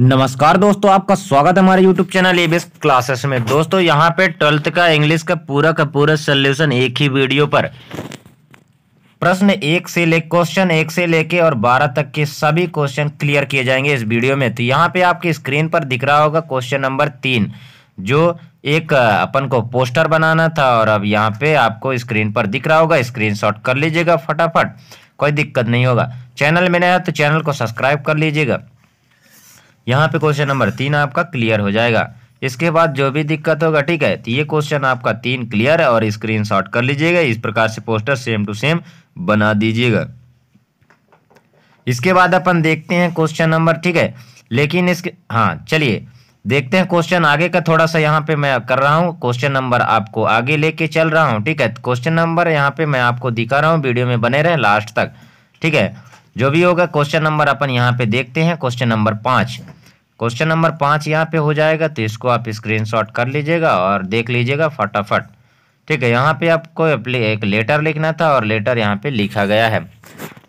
नमस्कार दोस्तों आपका स्वागत है हमारे यूट्यूब चैनल एबीएस क्लासेस में दोस्तों यहाँ पे ट्वेल्थ का इंग्लिश का पूरा का पूरा सोल्यूशन एक ही वीडियो पर प्रश्न एक से ले क्वेश्चन एक से लेके और बारह तक के सभी क्वेश्चन क्लियर किए जाएंगे इस वीडियो में तो यहाँ पे आपकी स्क्रीन पर दिख रहा होगा क्वेश्चन नंबर तीन जो एक अपन को पोस्टर बनाना था और अब यहाँ पे आपको स्क्रीन पर दिख रहा होगा स्क्रीन कर लीजिएगा फटाफट कोई दिक्कत नहीं होगा चैनल में नया तो चैनल को सब्सक्राइब कर लीजिएगा यहाँ पे क्वेश्चन नंबर तीन आपका क्लियर हो जाएगा इसके बाद जो भी दिक्कत होगा ठीक है तो ये क्वेश्चन आपका तीन क्लियर है और स्क्रीन शॉट कर लीजिएगा इस प्रकार से पोस्टर सेम टू सेम बना दीजिएगा इसके बाद अपन देखते हैं क्वेश्चन नंबर ठीक है लेकिन इसके हाँ चलिए देखते हैं क्वेश्चन आगे का थोड़ा सा यहाँ पे मैं कर रहा हूँ क्वेश्चन नंबर आपको आगे लेके चल रहा हूँ ठीक है क्वेश्चन तो नंबर यहाँ पे मैं आपको दिखा रहा हूँ वीडियो में बने रहे लास्ट तक ठीक है जो भी होगा क्वेश्चन नंबर अपन यहाँ पे देखते हैं क्वेश्चन नंबर पाँच क्वेश्चन नंबर पाँच यहाँ पे हो जाएगा तो इसको आप स्क्रीनशॉट कर लीजिएगा और देख लीजिएगा फटाफट ठीक है यहाँ पे आपको एक लेटर लिखना था और लेटर यहाँ पे लिखा गया है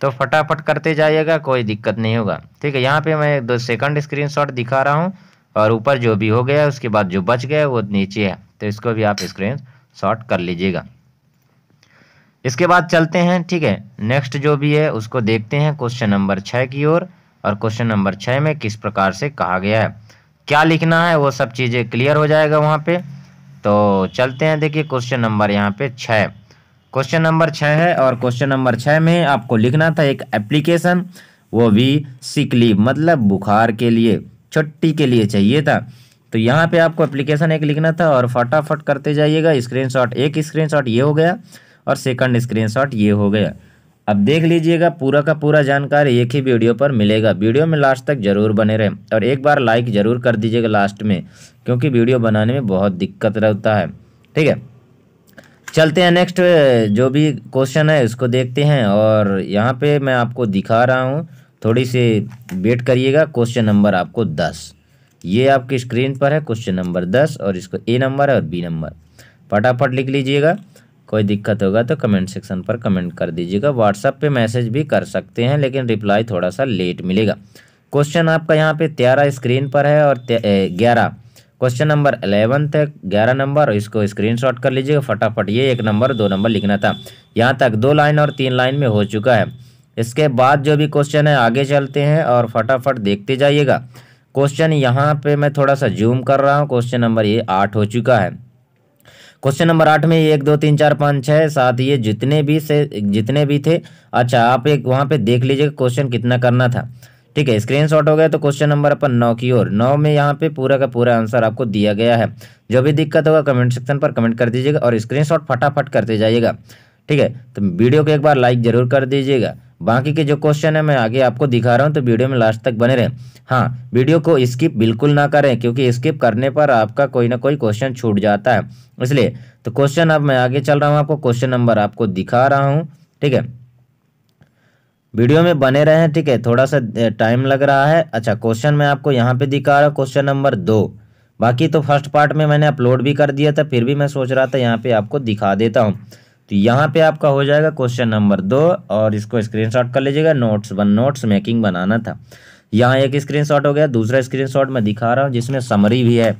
तो फटाफट करते जाइएगा कोई दिक्कत नहीं होगा ठीक है यहाँ पे मैं एक दो सेकंड शॉट दिखा रहा हूँ और ऊपर जो भी हो गया उसके बाद जो बच गया वो नीचे है तो इसको भी आप स्क्रीन शॉट कर लीजिएगा इसके बाद चलते हैं ठीक है नेक्स्ट जो भी है उसको देखते हैं क्वेश्चन नंबर छः की ओर और क्वेश्चन नंबर छः में किस प्रकार से कहा गया है क्या लिखना है वो सब चीज़ें क्लियर हो जाएगा वहाँ पे तो चलते हैं देखिए क्वेश्चन नंबर यहाँ पे छः क्वेश्चन नंबर छः है और क्वेश्चन नंबर छः में आपको लिखना था एक एप्लीकेशन वो भी सिकली मतलब बुखार के लिए छुट्टी के लिए चाहिए था तो यहाँ पे आपको एप्लीकेशन एक लिखना था और फटाफट करते जाइएगा स्क्रीनशॉट एक स्क्रीनशॉट ये हो गया और सेकंड स्क्रीनशॉट ये हो गया अब देख लीजिएगा पूरा का पूरा जानकारी एक ही वीडियो पर मिलेगा वीडियो में लास्ट तक जरूर बने रहें और एक बार लाइक ज़रूर कर दीजिएगा लास्ट में क्योंकि वीडियो बनाने में बहुत दिक्कत रहता है ठीक है चलते हैं नेक्स्ट जो भी क्वेश्चन है उसको देखते हैं और यहाँ पे मैं आपको दिखा रहा हूँ थोड़ी सी वेट करिएगा क्वेश्चन नंबर आपको दस ये आपकी स्क्रीन पर है क्वेश्चन नंबर दस और इसको ए नंबर और बी नंबर फटाफट लिख लीजिएगा कोई दिक्कत होगा तो कमेंट सेक्शन पर कमेंट कर दीजिएगा व्हाट्सएप पे मैसेज भी कर सकते हैं लेकिन रिप्लाई थोड़ा सा लेट मिलेगा क्वेश्चन आपका यहाँ पे तेरह स्क्रीन पर है और ग्यारह क्वेश्चन नंबर अलेवंथ है ग्यारह नंबर इसको स्क्रीनशॉट कर लीजिएगा फटाफट ये एक नंबर दो नंबर लिखना था यहाँ तक दो लाइन और तीन लाइन में हो चुका है इसके बाद जो भी क्वेश्चन है आगे चलते हैं और फटाफट देखते जाइएगा क्वेश्चन यहाँ पे मैं थोड़ा सा जूम कर रहा हूँ क्वेश्चन नंबर ये आठ हो चुका है क्वेश्चन नंबर आठ में एक दो तीन चार पाँच छः सात ये जितने भी से जितने भी थे अच्छा आप एक वहाँ पे देख लीजिए क्वेश्चन कितना करना था ठीक है स्क्रीन शॉट हो गया तो क्वेश्चन नंबर अपन नौ की ओर नौ में यहाँ पे पूरा का पूरा आंसर आपको दिया गया है जो भी दिक्कत होगा कमेंट सेक्शन पर कमेंट कर दीजिएगा और स्क्रीन फटाफट करते जाइएगा ठीक है तो वीडियो को एक बार लाइक ज़रूर कर दीजिएगा बाकी के जो क्वेश्चन है मैं आगे आपको दिखा रहा हूँ तो वीडियो में लास्ट तक बने रहें हाँ वीडियो को स्किप बिल्कुल ना करें क्योंकि स्किप करने पर आपका कोई ना कोई क्वेश्चन छूट जाता है इसलिए तो क्वेश्चन अब मैं आगे चल रहा हूँ आपको क्वेश्चन नंबर आपको दिखा रहा हूँ ठीक है वीडियो में बने रहे हैं ठीक है थोड़ा सा टाइम लग रहा है अच्छा क्वेश्चन मैं आपको यहाँ पे दिखा रहा हूँ क्वेश्चन नंबर दो बाकी तो फर्स्ट पार्ट में मैंने अपलोड भी कर दिया था फिर भी मैं सोच रहा था यहाँ पे आपको दिखा देता हूँ तो यहाँ पे आपका हो जाएगा क्वेश्चन नंबर दो और इसको स्क्रीनशॉट कर लीजिएगा नोट्स वन नोट्स मेकिंग बनाना था यहाँ एक स्क्रीनशॉट हो गया दूसरा स्क्रीनशॉट मैं दिखा रहा हूँ जिसमें समरी भी है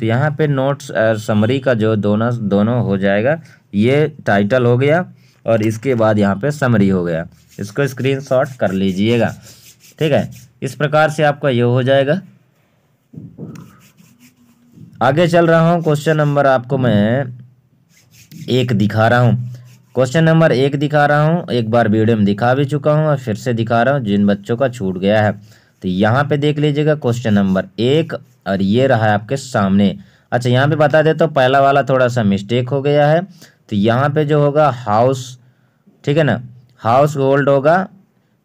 तो यहाँ पे नोट्स और समरी का जो दोनों दोनों हो जाएगा ये टाइटल हो गया और इसके बाद यहाँ पे समरी हो गया इसको स्क्रीनशॉट कर लीजिएगा ठीक है इस प्रकार से आपका ये हो जाएगा आगे चल रहा हूँ क्वेश्चन नंबर आपको मैं एक दिखा रहा हूँ क्वेश्चन नंबर एक दिखा रहा हूँ एक बार वीडियो में दिखा भी चुका हूँ और फिर से दिखा रहा हूँ जिन बच्चों का छूट गया है तो यहाँ पे देख लीजिएगा क्वेश्चन नंबर एक और ये रहा है आपके सामने अच्छा यहाँ पे बता दे तो पहला वाला थोड़ा सा मिस्टेक हो गया है तो यहाँ पे जो होगा हाउस ठीक है ना हाउस होल्ड होगा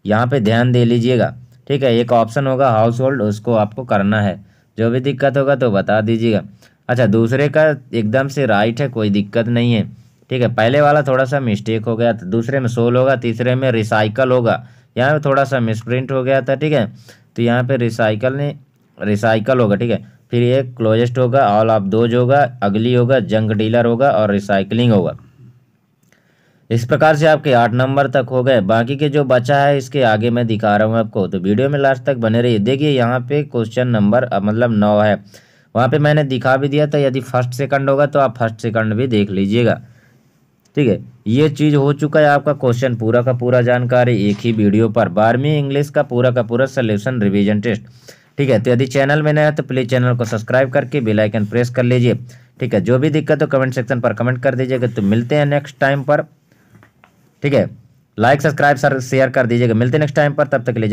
यहाँ पे ध्यान दे लीजिएगा ठीक है एक ऑप्शन होगा हाउस होल्ड उसको आपको करना है जो भी दिक्कत होगा तो बता दीजिएगा अच्छा दूसरे का एकदम से राइट है कोई दिक्कत नहीं है ठीक है पहले वाला थोड़ा सा मिस्टेक हो गया था दूसरे में सोल होगा तीसरे में रिसाइकल होगा यहाँ पे थोड़ा सा मिसप्रिंट हो गया था ठीक है तो यहाँ पे रिसाइकल नहीं रिसाइकल होगा ठीक है फिर ये क्लोजेस्ट होगा ऑल ऑफ दोज होगा अगली होगा जंग डीलर होगा और रिसाइकलिंग होगा इस प्रकार से आपके आठ नंबर तक हो गए बाकी के जो बचा है इसके आगे मैं दिखा रहा हूँ आपको तो वीडियो में लास्ट तक बने रहिए देखिए यहाँ पे क्वेश्चन नंबर मतलब नौ है वहाँ पे मैंने दिखा भी दिया था यदि फर्स्ट सेकंड होगा तो आप फर्स्ट सेकंड भी देख लीजिएगा ठीक है ये चीज़ हो चुका है आपका क्वेश्चन पूरा का पूरा जानकारी एक ही वीडियो पर बारहवीं इंग्लिश का पूरा का पूरा सल्यूशन रिविजन टेस्ट ठीक है तो यदि चैनल में नया है तो प्लीज़ चैनल को सब्सक्राइब करके बिलाइकन प्रेस कर लीजिए ठीक है जो भी दिक्कत हो कमेंट सेक्शन पर कमेंट कर दीजिएगा तो मिलते हैं नेक्स्ट टाइम पर ठीक है लाइक सब्सक्राइब सर शेयर कर दीजिएगा मिलते हैं नेक्स्ट टाइम पर तब तक लीजिए